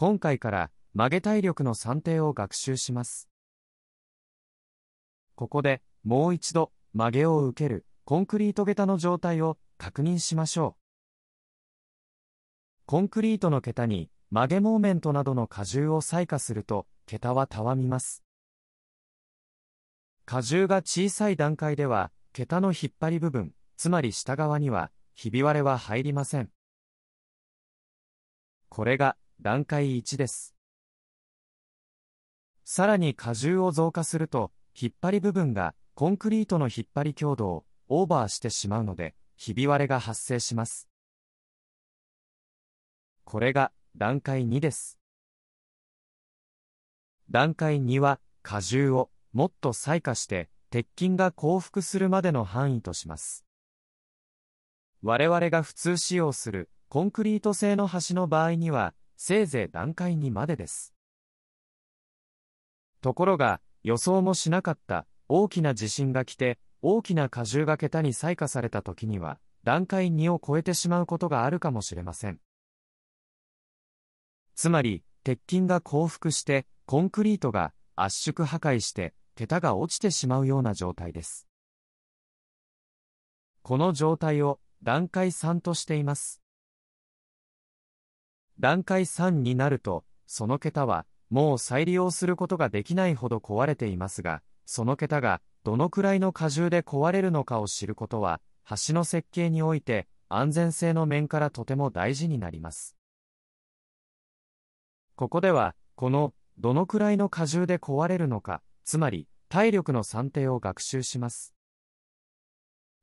今回から曲げ体力の算定を学習します。ここでもう一度曲げを受けるコンクリート桁の状態を確認しましょう。コンクリートの桁に曲げモーメントなどの荷重を採下すると桁はたわみます。荷重が小さい段階では桁の引っ張り部分、つまり下側にはひび割れは入りません。これが段階1です。さらに荷重を増加すると、引っ張り部分がコンクリートの引っ張り強度をオーバーしてしまうので、ひび割れが発生します。これが段階2です。段階2は荷重をもっと再化して鉄筋が降伏するまでの範囲とします。我々が普通使用するコンクリート製の橋の場合にはせいぜい段階にまでです。ところが、予想もしなかった大きな地震が来て、大きな荷重が桁に採火された時には、段階2を超えてしまうことがあるかもしれません。つまり、鉄筋が降伏して、コンクリートが圧縮破壊して、桁が落ちてしまうような状態です。この状態を段階3としています。段階3になると、その桁は、もう再利用することができないほど壊れていますが、その桁が、どのくらいの荷重で壊れるのかを知ることは、橋の設計において、安全性の面からとても大事になります。ここでは、この、どのくらいの荷重で壊れるのか、つまり、体力の算定を学習します。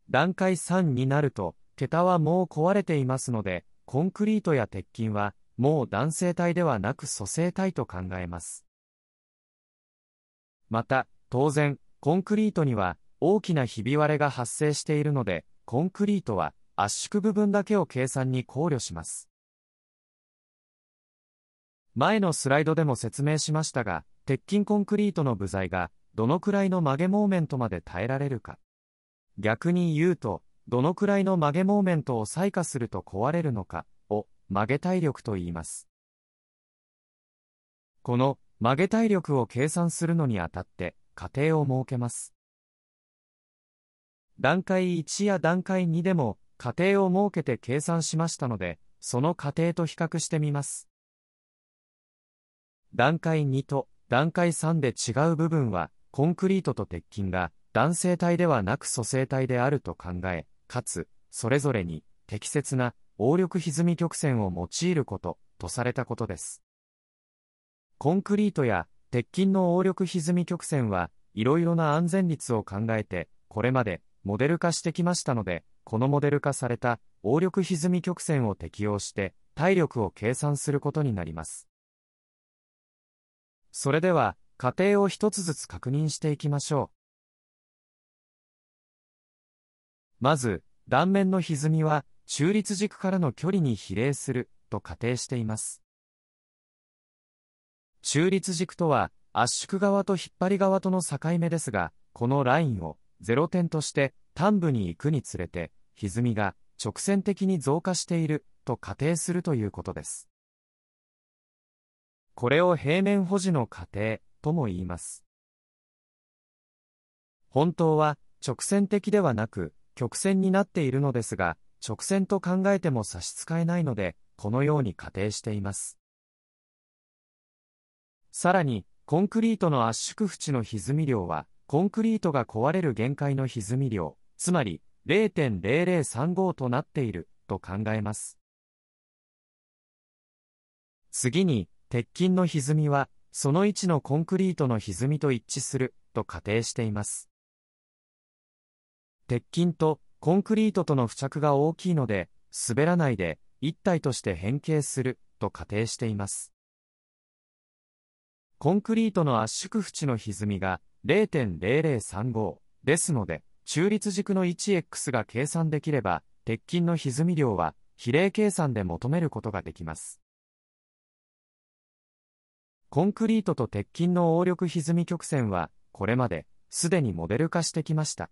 段階3になると、桁はもう壊れていますので、コンクリートや鉄筋は、もう男性体ではなく蘇生体と考えます。また、当然、コンクリートには大きなひび割れが発生しているので、コンクリートは圧縮部分だけを計算に考慮します。前のスライドでも説明しましたが、鉄筋コンクリートの部材がどのくらいの曲げモーメントまで耐えられるか。逆に言うと、どのくらいの曲げモーメントを再化すると壊れるのか曲げ体力と言います。この曲げ体力を計算するのにあたって過程を設けます。段階1や段階2でも過程を設けて計算しましたので、その過程と比較してみます。段階2と段階3で違う部分は、コンクリートと鉄筋が男性体ではなく蘇生体であると考え、かつ、それぞれに適切な応力歪み曲線を用いること、とされたことです。コンクリートや鉄筋の応力歪み曲線はいろいろな安全率を考えて、これまでモデル化してきましたので、このモデル化された応力歪み曲線を適用して、体力を計算することになります。それでは、過程を一つずつ確認していきましょう。まず、断面の歪みは、中立軸からの距離に比例すると仮定しています。中立軸とは圧縮側と引っ張り側との境目ですが、このラインをゼロ点として端部に行くにつれて、歪みが直線的に増加していると仮定するということです。これを平面保持の仮定とも言います。本当は直線的ではなく曲線になっているのですが、直線と考えても差し支えないので、このように仮定しています。さらに、コンクリートの圧縮縁の歪み量は、コンクリートが壊れる限界の歪み量、つまり0.0035となっていると考えます。次に、鉄筋の歪みは、その位置のコンクリートの歪みと一致すると仮定しています。鉄筋とコンクリートとの付着が大きいので、滑らないで、一体として変形する、と仮定しています。コンクリートの圧縮縁の歪みが0.0035ですので、中立軸の 1x が計算できれば、鉄筋の歪み量は比例計算で求めることができます。コンクリートと鉄筋の応力歪み曲線は、これまですでにモデル化してきました。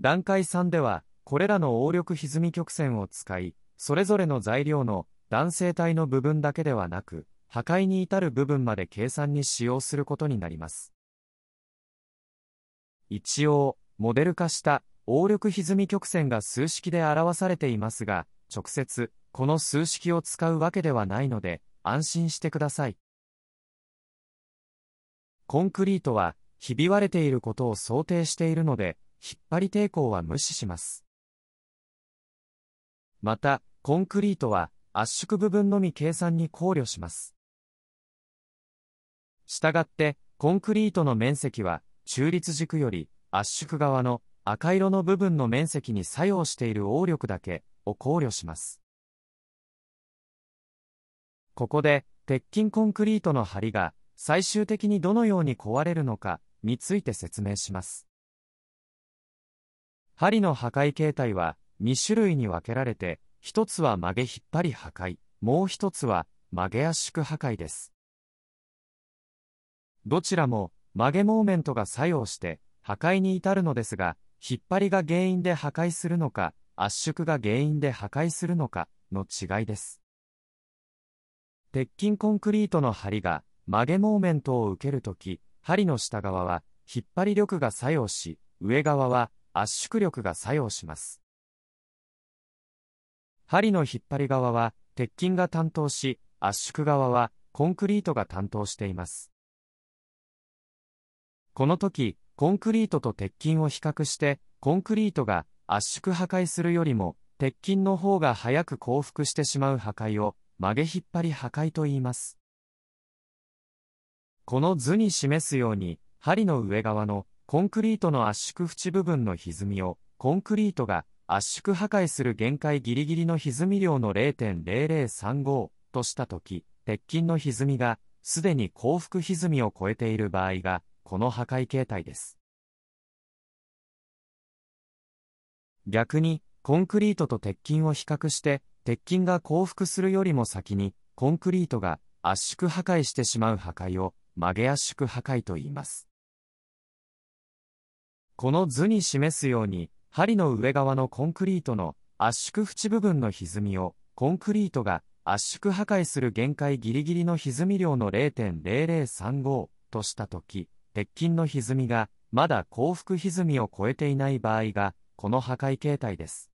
段階3では、これらの応力歪み曲線を使い、それぞれの材料の弾性体の部分だけではなく、破壊に至る部分まで計算に使用することになります。一応、モデル化した応力歪み曲線が数式で表されていますが、直接、この数式を使うわけではないので、安心してください。コンクリートは、ひび割れていることを想定しているので、引っ張り抵抗は無視します。また、コンクリートは圧縮部分のみ計算に考慮します。したがって、コンクリートの面積は中立軸より圧縮側の赤色の部分の面積に作用している応力だけを考慮します。ここで、鉄筋コンクリートの梁が最終的にどのように壊れるのかについて説明します。針の破壊形態は2種類に分けられて、1つは曲げ引っ張り破壊、もう1つは曲げ圧縮破壊です。どちらも曲げモーメントが作用して破壊に至るのですが、引っ張りが原因で破壊するのか、圧縮が原因で破壊するのかの違いです。鉄筋コンクリートの針が曲げモーメントを受けるとき、針の下側は引っ張り力が作用し、上側は圧縮力が作用します。針の引っ張り側は鉄筋が担当し、圧縮側はコンクリートが担当しています。この時、コンクリートと鉄筋を比較して、コンクリートが圧縮破壊するよりも、鉄筋の方が早く降伏してしまう破壊を曲げ引っ張り破壊と言います。この図に示すように、針の上側のコンクリートの圧縮縁部分の歪みを、コンクリートが圧縮破壊する限界ギリギリの歪み量の0.0035としたとき、鉄筋の歪みが、すでに幸福歪みを超えている場合が、この破壊形態です。逆に、コンクリートと鉄筋を比較して、鉄筋が降伏するよりも先に、コンクリートが圧縮破壊してしまう破壊を、曲げ圧縮破壊と言います。この図に示すように、針の上側のコンクリートの圧縮縁部分の歪みを、コンクリートが圧縮破壊する限界ギリギリの歪み量の0.0035としたとき、鉄筋の歪みがまだ幸福歪みを超えていない場合が、この破壊形態です。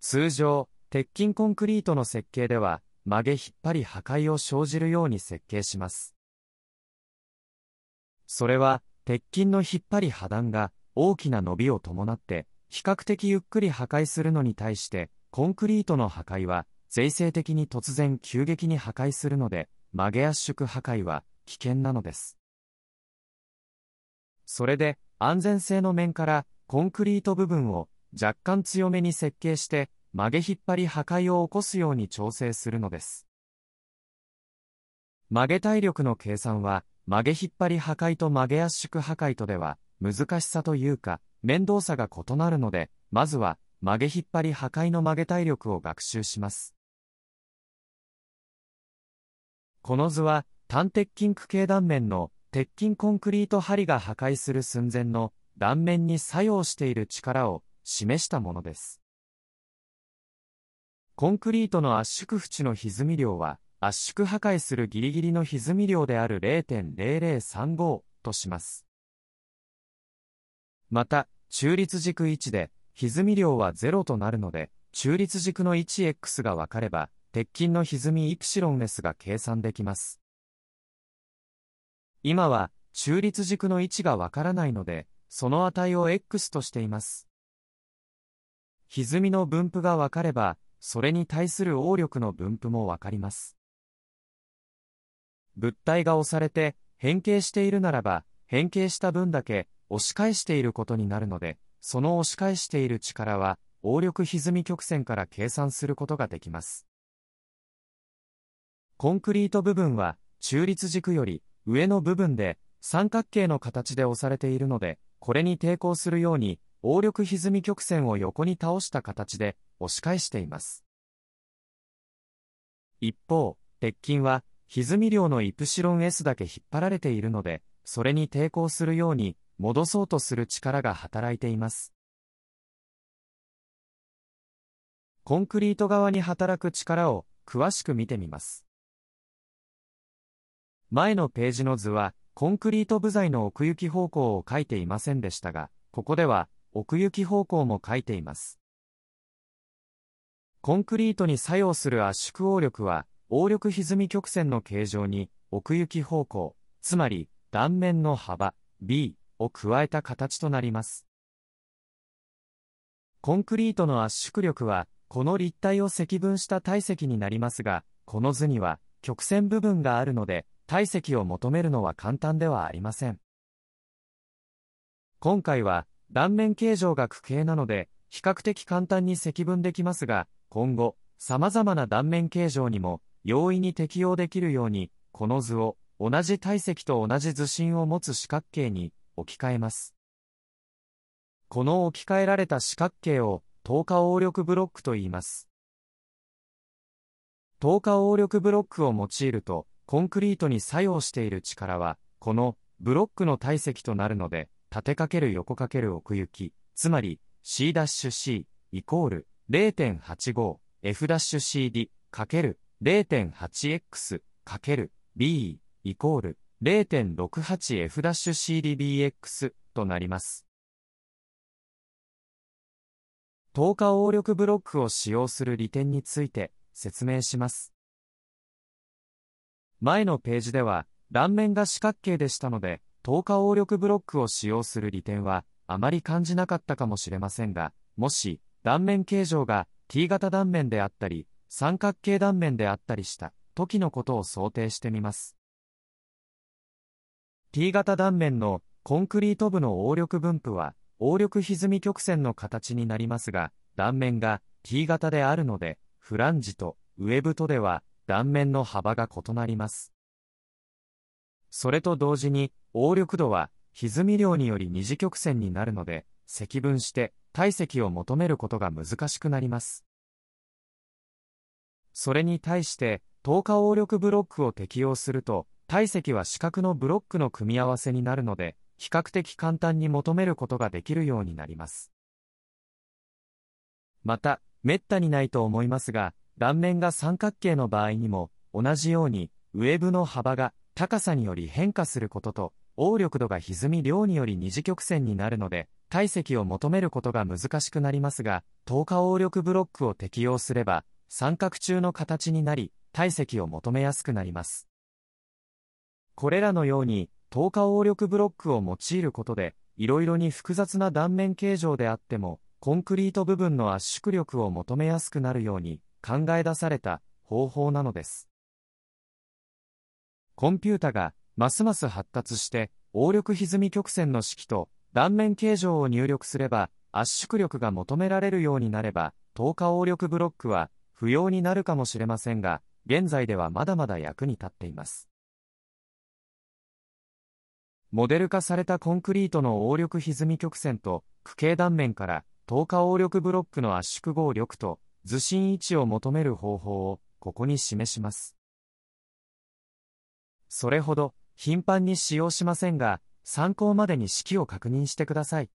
通常、鉄筋コンクリートの設計では、曲げ引っ張り破壊を生じるように設計します。それは、鉄筋の引っ張り破断が大きな伸びを伴って比較的ゆっくり破壊するのに対してコンクリートの破壊は税制的に突然急激に破壊するので曲げ圧縮破壊は危険なのですそれで安全性の面からコンクリート部分を若干強めに設計して曲げ引っ張り破壊を起こすように調整するのです曲げ体力の計算は曲げ引っ張り破壊と曲げ圧縮破壊とでは、難しさというか、面倒さが異なるので、まずは、曲げ引っ張り破壊の曲げ体力を学習します。この図は、単鉄筋区形断面の、鉄筋コンクリート針が破壊する寸前の、断面に作用している力を、示したものです。コンクリートの圧縮縁の歪み量は、圧縮破壊するギリギリの歪み量である0.0035とします。また、中立軸位置で、歪み量は0となるので、中立軸の置 x が分かれば、鉄筋の歪みイプシロン s が計算できます。今は、中立軸の位置が分からないので、その値を x としています。歪みの分布が分かれば、それに対する応力の分布も分かります。物体が押されて変形しているならば、変形した分だけ押し返していることになるので、その押し返している力は、応力歪み曲線から計算することができます。コンクリート部分は、中立軸より上の部分で三角形の形で押されているので、これに抵抗するように、応力歪み曲線を横に倒した形で押し返しています。一方、鉄筋は歪み量のイプシロン S だけ引っ張られているので、それに抵抗するように、戻そうとする力が働いています。コンクリート側に働く力を詳しく見てみます。前のページの図は、コンクリート部材の奥行き方向を書いていませんでしたが、ここでは奥行き方向も書いています。コンクリートに作用する圧縮応力は、応力歪み曲線の形状に奥行き方向、つまり断面の幅 B を加えた形となります。コンクリートの圧縮力はこの立体を積分した体積になりますが、この図には曲線部分があるので体積を求めるのは簡単ではありません。今回は断面形状が区形なので比較的簡単に積分できますが、今後、様々な断面形状にも容易に適用できるように、この図を同じ体積と同じ図心を持つ四角形に置き換えます。この置き換えられた四角形を等価応力ブロックと言います。等価応力ブロックを用いると、コンクリートに作用している力は、このブロックの体積となるので、縦かける横かける奥行き、つまり C'C イコール 0.85FCD かける 0.8x×b イコール 0.68f'cdbx となります。等価応力ブロックを使用する利点について説明します。前のページでは、断面が四角形でしたので、等価応力ブロックを使用する利点は、あまり感じなかったかもしれませんが、もし、断面形状が T 型断面であったり、三角形断面であったりした時のことを想定してみます。T 型断面のコンクリート部の応力分布は、応力歪み曲線の形になりますが、断面が T 型であるので、フランジとウェブとでは断面の幅が異なります。それと同時に、応力度は歪み量により二次曲線になるので、積分して体積を求めることが難しくなります。それに対して、透過応力ブロックを適用すると、体積は四角のブロックの組み合わせになるので、比較的簡単に求めることができるようになります。また、めったにないと思いますが、断面が三角形の場合にも、同じように、ウェブの幅が高さにより変化することと、応力度が歪み量により二次曲線になるので、体積を求めることが難しくなりますが、透過応力ブロックを適用すれば、三角柱の形になり、体積を求めやすくなります。これらのように、透過応力ブロックを用いることで、いろいろに複雑な断面形状であっても、コンクリート部分の圧縮力を求めやすくなるように考え出された方法なのです。コンピュータがますます発達して、応力歪み曲線の式と断面形状を入力すれば、圧縮力が求められるようになれば、透過応力ブロックは不要になるかもしれませんが、現在ではまだまだ役に立っています。モデル化されたコンクリートの応力歪み曲線と、区形断面から透過応力ブロックの圧縮合力と、図心位置を求める方法を、ここに示します。それほど、頻繁に使用しませんが、参考までに式を確認してください。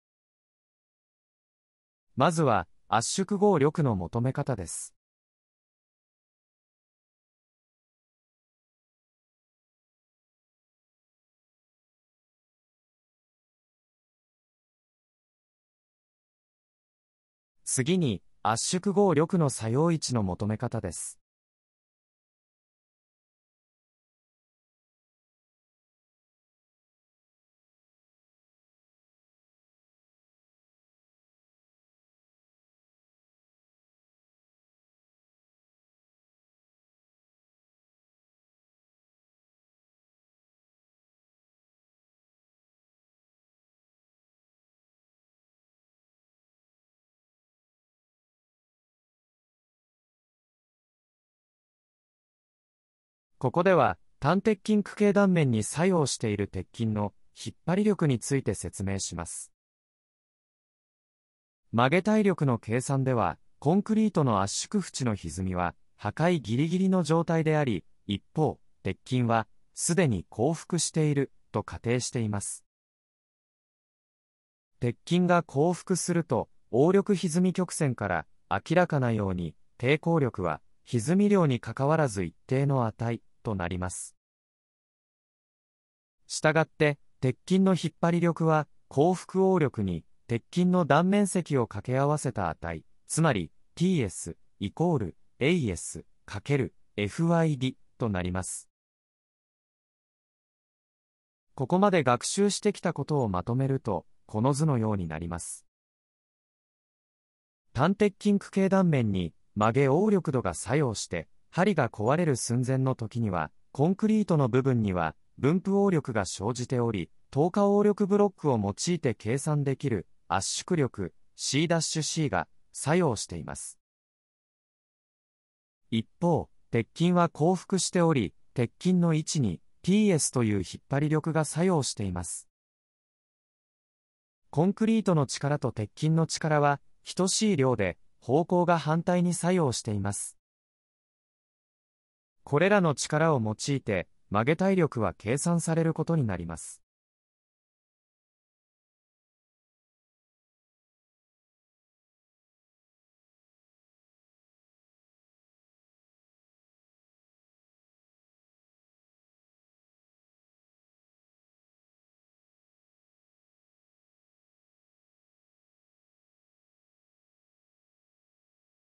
まずは、圧縮合力の求め方です。次に、圧縮合力の作用位置の求め方です。ここでは、単鉄筋区形断面に作用している鉄筋の引っ張り力について説明します。曲げ体力の計算では、コンクリートの圧縮縁の歪みは、破壊ギリギリの状態であり、一方、鉄筋は、すでに降伏していると仮定しています。鉄筋が降伏すると、応力歪み曲線から明らかなように、抵抗力は、歪み量にかかわらず一定の値、となります。したがって、鉄筋の引っ張り力は、幸福応力に、鉄筋の断面積を掛け合わせた値、つまり、ts イコール as かける fyd となります。ここまで学習してきたことをまとめると、この図のようになります。単鉄筋区形断面に曲げ応力度が作用して、針が壊れる寸前の時には、コンクリートの部分には分布応力が生じており、透過応力ブロックを用いて計算できる圧縮力 C'C が作用しています。一方、鉄筋は降伏しており、鉄筋の位置に PS という引っ張り力が作用しています。コンクリートの力と鉄筋の力は等しい量で方向が反対に作用しています。これらの力を用いて曲げ体力は計算されることになります。